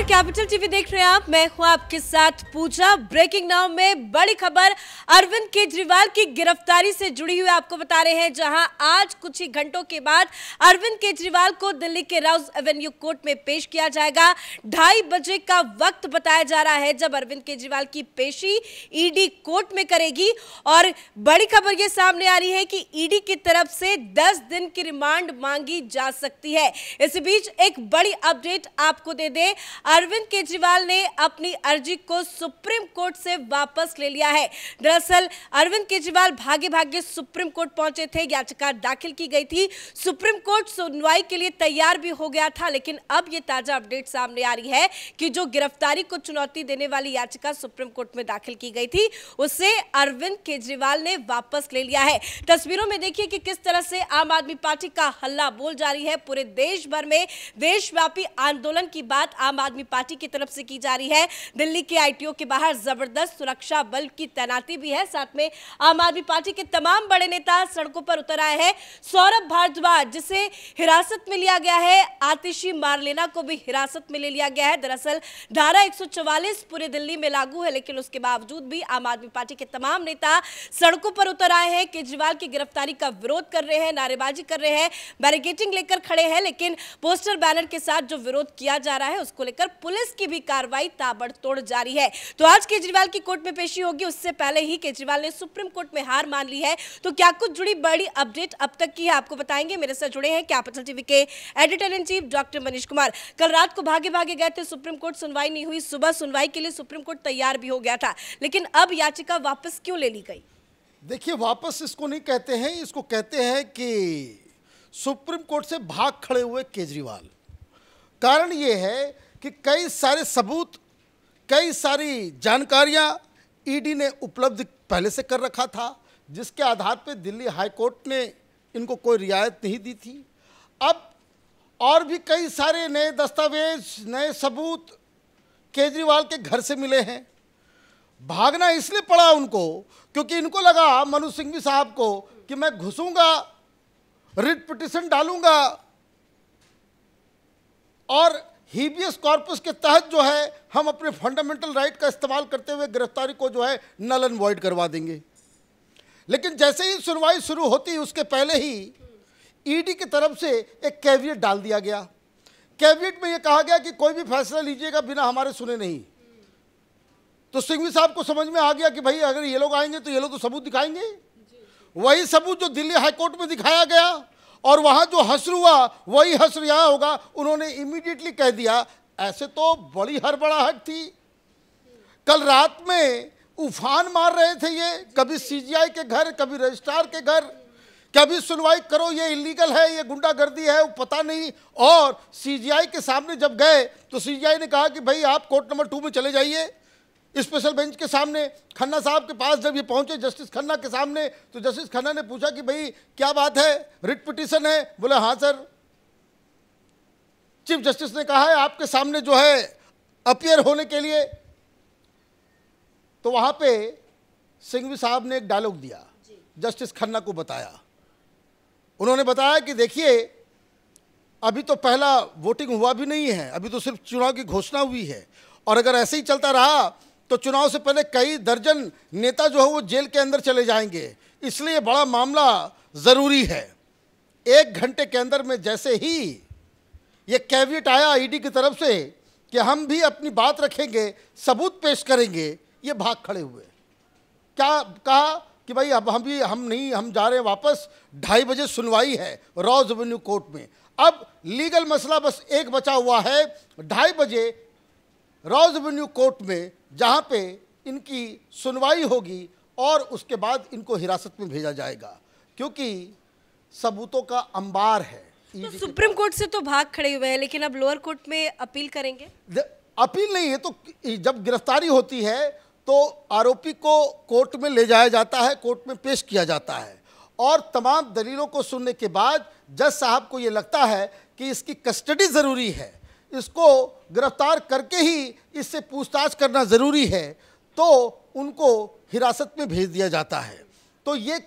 नमस्कार capital TV देख रहे हैं आप मैं हूं आपके साथ पूजा ब्रेकिंग नाउ में बड़ी खबर अरविंद केजरीवाल की गिरफ्तारी से जुड़ी हुई आपको बता रहे हैं जहां आज कुछ ही घंटों के बाद अरविंद केजरीवाल को दिल्ली के राउस एवेन्यू कोर्ट में पेश किया जाएगा ढाई बजे का वक्त बताया जा रहा है जब अरविंद केजरीवाल की पेशी ईडी कोर्ट में करेगी और बड़ी खबर ये सामने आ रही है कि ईडी की तरफ से दस दिन की रिमांड मांगी जा सकती है इस बीच एक बड़ी अपडेट आपको दे दे अरविंद केजरीवाल ने अपनी अर्जी को सुप्रीम कोर्ट से वापस ले लिया है दरअसल अरविंद केजरीवाल भागे भागे सुप्रीम कोर्ट पहुंचे थे याचिका दाखिल की गई थी सुप्रीम कोर्ट सुनवाई के लिए तैयार भी हो गया था लेकिन अब ये ताजा अपडेट सामने आ रही है कि जो गिरफ्तारी को चुनौती देने वाली याचिका सुप्रीम कोर्ट में दाखिल की गई थी उसे अरविंद केजरीवाल ने वापस ले लिया है तस्वीरों में देखिए कि किस तरह से आम आदमी पार्टी का हल्ला बोल जारी है पूरे देश भर में देशव्यापी आंदोलन की बात आम आदमी आदमी पार्टी की तरफ से की जा रही है दिल्ली के आईटीओ के बाहर जबरदस्त सुरक्षा बल की तैनाती भी है साथ में आम आदमी पार्टी के तमाम बड़े नेता सड़कों पर उतर आए हैं सौरभ भारद्वाज जिसे हिरासत में लिया गया है आतिशी मारलेना को भी हिरासत में ले लिया गया है दरअसल धारा एक पूरे दिल्ली में लागू है लेकिन उसके बावजूद भी आम आदमी पार्टी के तमाम नेता सड़कों पर उतर आए हैं केजरीवाल की गिरफ्तारी का विरोध कर रहे हैं नारेबाजी कर रहे हैं बैरिकेटिंग लेकर खड़े हैं लेकिन पोस्टर बैनर के साथ जो विरोध किया जा रहा है उसको लेकर लेकर पुलिस की भी कार्रवाई ताबड़तोड़ जारी है तो आज केजरीवाल की कोर्ट में पेशी होगी उससे पहले ही केजरीवाल ने सुप्रीम कोर्ट में हार मान ली है तो क्या कुछ जुड़ी बड़ी अपडेट अब तक की है आपको बताएंगे मेरे साथ जुड़े हैं कैपिटल टीवी के editor in chief doctor Manish Kumar कल रात को भागे भागे गए थे सुप्रीम कोर्ट सुनवाई नहीं हुई सुबह सुनवाई के लिए सुप्रीम कोर्ट तैयार भी हो गया था लेकिन अब याचिका वापस क्यों ले ली गई देखिए वापस इसको नहीं कहते हैं इसको कहते हैं कि सुप्रीम कोर्ट से भाग खड़े हुए केजरीवाल कारण यह है कि कई सारे सबूत कई सारी जानकारियां ईडी e ने उपलब्ध पहले से कर रखा था जिसके आधार पर दिल्ली हाईकोर्ट ने इनको कोई रियायत नहीं दी थी अब और भी कई सारे नए दस्तावेज नए सबूत केजरीवाल के घर से मिले हैं भागना इसलिए पड़ा उनको क्योंकि इनको लगा मनु सिंघवी साहब को कि मैं घुसूंगा रिट पिटिशन डालूंगा और हीबियस कॉर्पस के तहत जो है हम अपने फंडामेंटल राइट का इस्तेमाल करते हुए गिरफ्तारी को जो है नल एंड वॉइड करवा देंगे लेकिन जैसे ही सुनवाई शुरू होती उसके पहले ही ईडी e की तरफ से एक कैबिनेट डाल दिया गया कैबिनेट में यह कहा गया कि कोई भी फैसला लीजिएगा बिना हमारे सुने नहीं तो सिंघवी साहब को समझ में आ गया कि भाई अगर ये लोग आएंगे तो ये लोग तो सबूत दिखाएंगे वही सबूत जो दिल्ली हाईकोर्ट में दिखाया गया और वहाँ जो हसर हुआ वही हसर यहाँ होगा उन्होंने इमीडिएटली कह दिया ऐसे तो बड़ी हड़बड़ाहट थी कल रात में उफान मार रहे थे ये कभी सीजीआई के घर कभी रजिस्ट्रार के घर कभी सुनवाई करो ये इलीगल है ये गुंडागर्दी है वो पता नहीं और सीजीआई के सामने जब गए तो सीजीआई ने कहा कि भाई आप कोर्ट नंबर टू में चले जाइए स्पेशल बेंच के सामने खन्ना साहब के पास जब ये पहुंचे जस्टिस खन्ना के सामने तो जस्टिस खन्ना ने पूछा कि भाई क्या बात है रिट पिटिशन है बोले हाँ सर चीफ जस्टिस ने कहा है आपके सामने जो है अपियर होने के लिए तो वहां पे सिंघवी साहब ने एक डायलॉग दिया जस्टिस खन्ना को बताया उन्होंने बताया कि देखिए अभी तो पहला वोटिंग हुआ भी नहीं है अभी तो सिर्फ चुनाव की घोषणा हुई है और अगर ऐसे ही चलता रहा तो चुनाव से पहले कई दर्जन नेता जो है वो जेल के अंदर चले जाएंगे इसलिए बड़ा मामला ज़रूरी है एक घंटे के अंदर में जैसे ही ये कैबिनेट आया ईडी की तरफ से कि हम भी अपनी बात रखेंगे सबूत पेश करेंगे ये भाग खड़े हुए क्या कहा कि भाई अब हम भी हम नहीं हम जा रहे हैं वापस ढाई बजे सुनवाई है रॉज रेवेन्यू कोर्ट में अब लीगल मसला बस एक बचा हुआ है ढाई बजे रॉज एवेन्यू कोर्ट में जहाँ पे इनकी सुनवाई होगी और उसके बाद इनको हिरासत में भेजा जाएगा क्योंकि सबूतों का अंबार है तो e सुप्रीम कोर्ट से तो भाग खड़े हुए हैं लेकिन अब लोअर कोर्ट में अपील करेंगे अपील नहीं है तो जब गिरफ्तारी होती है तो आरोपी को कोर्ट में ले जाया जाता है कोर्ट में पेश किया जाता है और तमाम दलीलों को सुनने के बाद जज साहब को ये लगता है कि इसकी कस्टडी ज़रूरी है इसको गिरफ्तार करके ही इससे पूछताछ करना ज़रूरी है तो उनको हिरासत में भेज दिया जाता है तो ये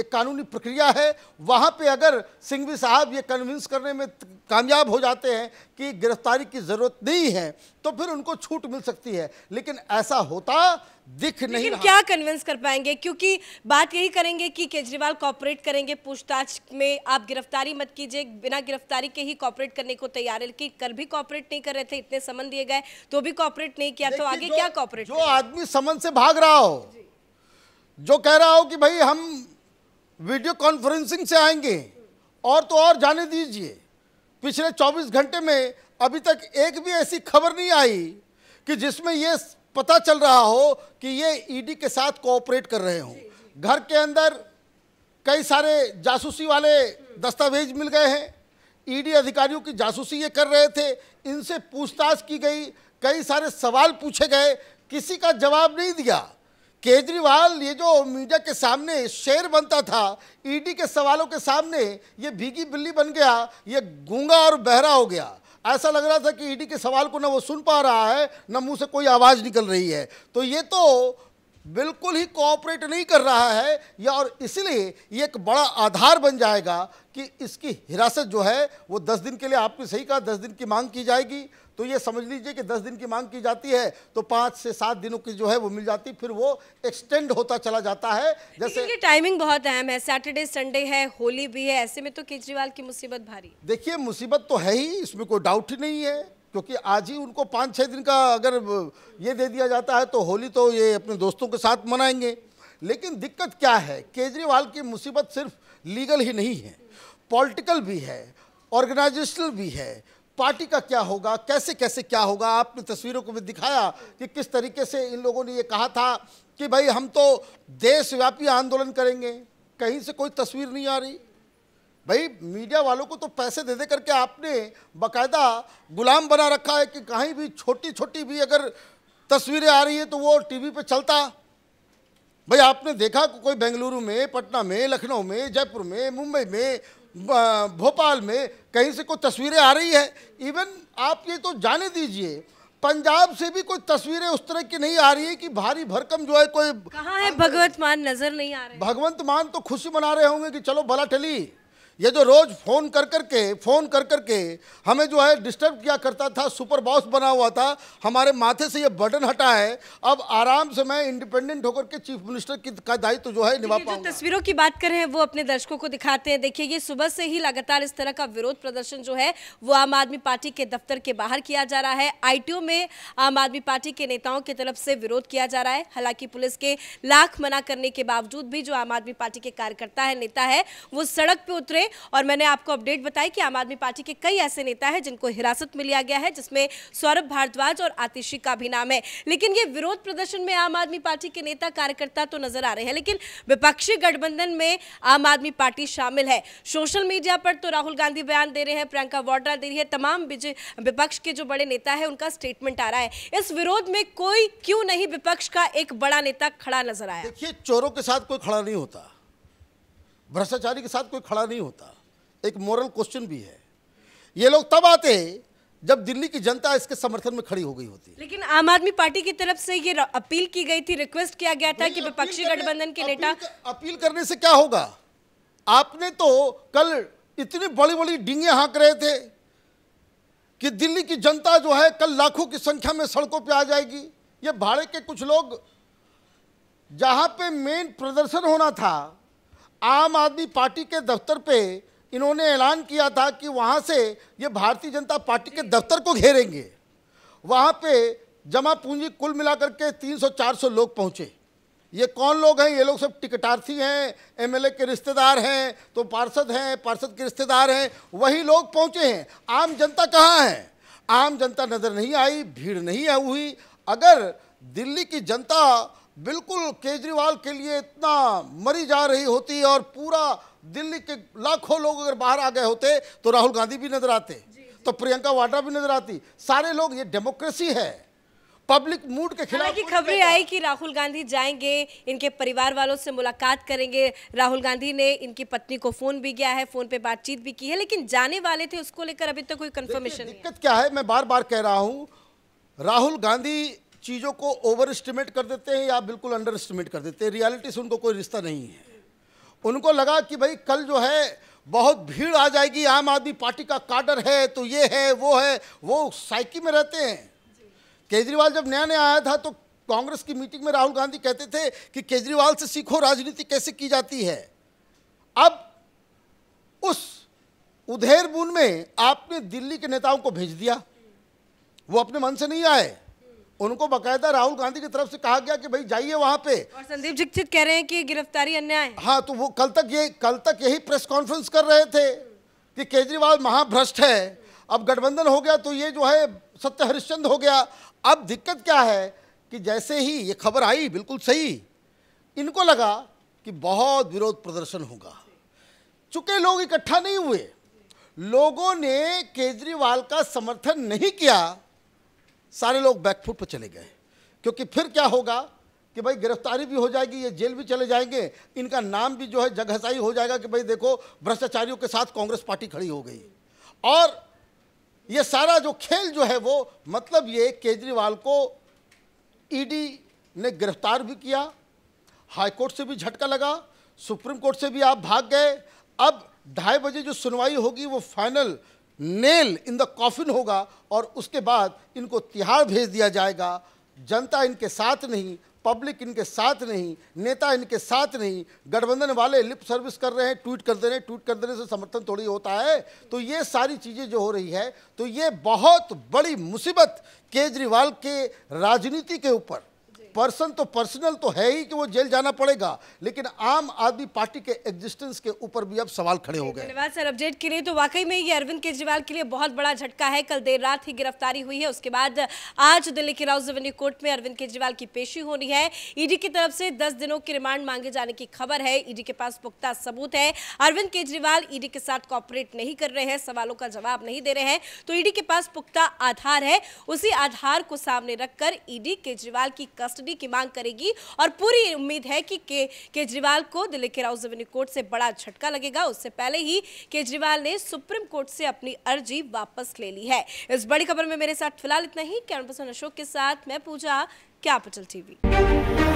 एक कानूनी प्रक्रिया है वहाँ पे अगर सिंघवी साहब ये कन्विंस करने में कामयाब हो जाते हैं कि गिरफ्तारी की ज़रूरत नहीं है तो फिर उनको छूट मिल सकती है लेकिन ऐसा होता दिख लेकिन नहीं क्या कन्विंस कर पाएंगे क्योंकि बात यही करेंगे कि केजरीवाल कॉपरेट करेंगे पूछताछ में आप गिरफ्तारी मत कीजिए बिना गिरफ्तारी के ही कॉपरेट करने को तैयार है लेकिन कल भी कॉपरेट नहीं कर रहे थे इतने समन दिए गए तो भी कॉपरेट नहीं किया तो आगे क्या कॉपरेट जो आदमी समन से भाग रहा हो जो कह रहा हो कि भाई हम वीडियो कॉन्फ्रेंसिंग से आएंगे और तो और जाने दीजिए पिछले 24 घंटे में अभी तक एक भी ऐसी खबर नहीं आई कि जिसमें ये पता चल रहा हो कि ये ईडी के साथ कोऑपरेट कर रहे हों घर के अंदर कई सारे जासूसी वाले दस्तावेज मिल गए हैं ईडी अधिकारियों की जासूसी ये कर रहे थे इनसे पूछताछ की गई कई सारे सवाल पूछे गए किसी का जवाब नहीं दिया केजरीवाल ये जो मीडिया के सामने शेर बनता था ईडी के सवालों के सामने ये भीगी बिल्ली बन गया ये गूंगा और बहरा हो गया ऐसा लग रहा था कि ईडी के सवाल को ना वो सुन पा रहा है ना मुंह से कोई आवाज़ निकल रही है तो ये तो बिल्कुल ही कोऑपरेट नहीं कर रहा है या और इसलिए ये एक बड़ा आधार बन जाएगा कि इसकी हिरासत जो है वो दस दिन के लिए आपने सही कहा दस दिन की मांग की जाएगी तो ये समझ लीजिए कि दस दिन की मांग की जाती है तो पाँच से सात दिनों की जो है वो मिल जाती फिर वो एक्सटेंड होता चला जाता है जैसे ये टाइमिंग बहुत अहम है सैटरडे संडे है होली भी है ऐसे में तो केजरीवाल की मुसीबत भारी देखिए मुसीबत तो है ही इसमें कोई डाउट ही नहीं है क्योंकि आज ही उनको पाँच छः दिन का अगर ये दे दिया जाता है तो होली तो ये अपने दोस्तों के साथ मनाएंगे लेकिन दिक्कत क्या है केजरीवाल की मुसीबत सिर्फ लीगल ही नहीं है पॉलिटिकल भी है ऑर्गेनाइजेशनल भी है पार्टी का क्या होगा कैसे कैसे क्या होगा आपने तस्वीरों को भी दिखाया कि किस तरीके से इन लोगों ने ये कहा था कि भाई हम तो देशव्यापी आंदोलन करेंगे कहीं से कोई तस्वीर नहीं आ रही भाई मीडिया वालों को तो पैसे दे दे करके आपने बकायदा गुलाम बना रखा है कि कहीं भी छोटी छोटी भी अगर तस्वीरें आ रही है तो वो टीवी पे चलता भाई आपने देखा कोई बेंगलुरु में पटना में लखनऊ में जयपुर में मुंबई में भोपाल में कहीं से कोई तस्वीरें आ रही है इवन आप ये तो जाने दीजिए पंजाब से भी कोई तस्वीरें उस तरह की नहीं आ रही है कि भारी भरकम जो है कोई कहाँ है भगवंत मान नजर नहीं आ रहे भगवंत मान तो खुशी मना रहे होंगे कि चलो भला टली ये जो रोज़ फ़ोन कर कर के फ़ोन कर कर के हमें जो है डिस्टर्ब किया करता था सुपर बॉस बना हुआ था हमारे माथे से ये बटन हटा है अब आराम से मैं इंडिपेंडेंट होकर के चीफ मिनिस्टर की का दायित्व तो जो है निभा जो तस्वीरों की बात कर रहे हैं वो अपने दर्शकों को दिखाते हैं देखिए ये सुबह से ही लगातार इस तरह का विरोध प्रदर्शन जो है वो आम आदमी पार्टी के दफ्तर के बाहर किया जा रहा है आई में आम आदमी पार्टी के नेताओं की तरफ से विरोध किया जा रहा है हालांकि पुलिस के लाख मना करने के बावजूद भी जो आम आदमी पार्टी के कार्यकर्ता है नेता है वो सड़क पे उतरे थे और मैंने आपको अपडेट बताई कि आम आदमी पार्टी के कई ऐसे नेता हैं जिनको हिरासत में लिया गया है जिसमें सौरभ भारद्वाज और आतिशी का भी नाम है लेकिन ये विरोध प्रदर्शन में आम आदमी पार्टी के नेता कार्यकर्ता तो नजर आ रहे हैं लेकिन विपक्षी गठबंधन में आम आदमी पार्टी शामिल है सोशल मीडिया पर तो राहुल गांधी बयान दे रहे हैं प्रियंका वाड्रा दे रही है तमाम विपक्ष के जो बड़े नेता है उनका स्टेटमेंट आ रहा है इस विरोध में कोई क्यों नहीं विपक्ष का एक बड़ा नेता खड़ा नजर आया देखिए चोरों के साथ कोई खड़ा नहीं होता भ्रष्टाचारी के साथ कोई खड़ा नहीं होता एक मॉरल क्वेश्चन भी है ये लोग तब आते जब दिल्ली की जनता इसके समर्थन में खड़ी हो गई होती लेकिन आम आदमी पार्टी की तरफ से ये अपील की गई थी रिक्वेस्ट किया गया था कि विपक्षी गठबंधन के नेता अपील करने से क्या होगा आपने तो कल इतनी बड़ी बड़ी डिंगे हाँक रहे थे कि दिल्ली की जनता जो है कल लाखों की संख्या में सड़कों पर आ जाएगी ये भाड़े के कुछ लोग जहां पे मेन प्रदर्शन होना था आम आदमी पार्टी के दफ्तर पे इन्होंने ऐलान किया था कि वहाँ से ये भारतीय जनता पार्टी के दफ्तर को घेरेंगे वहाँ पे जमा पूंजी कुल मिलाकर के 300-400 लोग पहुँचे ये कौन लोग हैं ये लोग सब टिकटार्थी हैं एमएलए के रिश्तेदार हैं तो पार्षद हैं पार्षद के रिश्तेदार हैं वही लोग पहुँचे हैं आम जनता कहाँ है आम जनता नज़र नहीं आई भीड़ नहीं हुई अगर दिल्ली की जनता बिल्कुल केजरीवाल के लिए इतना मरी जा रही होती और पूरा दिल्ली के लाखों लोग अगर बाहर आ गए होते तो राहुल गांधी भी नजर आते जी, जी। तो प्रियंका वाड्रा भी नजर आती सारे लोग ये डेमोक्रेसी है पब्लिक मूड के खिलाफ की खबरें आई कि राहुल गांधी जाएंगे इनके परिवार वालों से मुलाकात करेंगे राहुल गांधी ने इनकी पत्नी को फोन भी किया है फोन पे बातचीत भी की है लेकिन जाने वाले थे उसको लेकर अभी तक तो कोई कंफर्मेशन दिक्कत क्या है मैं बार बार कह रहा हूँ राहुल गांधी चीज़ों को ओवर एस्टिमेट कर देते हैं या बिल्कुल अंडर एस्टिमेट कर देते हैं रियलिटी से उनको कोई रिश्ता नहीं है उनको लगा कि भाई कल जो है बहुत भीड़ आ जाएगी आम आदमी पार्टी का काडर है तो ये है वो है वो साइकी में रहते हैं केजरीवाल जब नया नया आया था तो कांग्रेस की मीटिंग में राहुल गांधी कहते थे कि केजरीवाल से सीखो राजनीति कैसे की जाती है अब उस उधेड़बुन में आपने दिल्ली के नेताओं को भेज दिया वो अपने मन से नहीं आए उनको बाकायदा राहुल गांधी की तरफ से कहा गया कि भाई जाइए वहां पे और संदीप दीक्षित कह रहे हैं कि गिरफ्तारी अन्याय हाँ तो वो कल तक ये कल तक यही प्रेस कॉन्फ्रेंस कर रहे थे कि केजरीवाल महाभ्रष्ट है अब गठबंधन हो गया तो ये जो है सत्य हरिश्चंद हो गया अब दिक्कत क्या है कि जैसे ही ये खबर आई बिल्कुल सही इनको लगा कि बहुत विरोध प्रदर्शन होगा चूंकि लोग इकट्ठा नहीं हुए लोगों ने केजरीवाल का समर्थन नहीं किया सारे लोग बैकफुट पर चले गए क्योंकि फिर क्या होगा कि भाई गिरफ्तारी भी हो जाएगी ये जेल भी चले जाएंगे इनका नाम भी जो है जगहसाई हो जाएगा कि भाई देखो भ्रष्टाचारियों के साथ कांग्रेस पार्टी खड़ी हो गई और ये सारा जो खेल जो है वो मतलब ये केजरीवाल को ईडी ने गिरफ्तार भी किया हाईकोर्ट से भी झटका लगा सुप्रीम कोर्ट से भी आप भाग गए अब ढाई बजे जो सुनवाई होगी वो final nail in the coffin होगा और उसके बाद इनको तिहाड़ भेज दिया जाएगा जनता इनके साथ नहीं पब्लिक इनके साथ नहीं नेता इनके साथ नहीं गठबंधन वाले लिप सर्विस कर रहे हैं ट्वीट कर दे रहे हैं ट्वीट कर देने से समर्थन थोड़ी होता है तो ये सारी चीज़ें जो हो रही है तो ये बहुत बड़ी मुसीबत केजरीवाल के राजनीति के ऊपर पर्सन तो पर्सनल तो है ही कि वो जेल जाना पड़ेगा लेकिन आम आदमी पार्टी के एग्जिस्टेंस के ऊपर भी अब सवाल खड़े हो गए धन्यवाद सर अपडेट के लिए तो वाकई में ये अरविंद केजरीवाल के लिए बहुत बड़ा झटका है कल देर रात ही गिरफ्तारी हुई है उसके बाद आज दिल्ली के राउस एवेन्यू कोर्ट में अरविंद केजरीवाल की पेशी होनी है ईडी e की तरफ से दस दिनों की रिमांड मांगे जाने की खबर है ईडी e के पास पुख्ता सबूत है अरविंद केजरीवाल ईडी e के साथ कॉपरेट नहीं कर रहे हैं सवालों का जवाब नहीं दे रहे हैं तो ईडी के पास पुख्ता आधार है उसी आधार को सामने रखकर ईडी केजरीवाल की कस्ट कस्टडी की मांग करेगी और पूरी उम्मीद है कि के, केजरीवाल को दिल्ली के राव जमीनी कोर्ट से बड़ा झटका लगेगा उससे पहले ही केजरीवाल ने सुप्रीम कोर्ट से अपनी अर्जी वापस ले ली है इस बड़ी खबर में मेरे साथ फिलहाल इतना ही कैमरा पर्सन अशोक के साथ मैं पूजा कैपिटल टीवी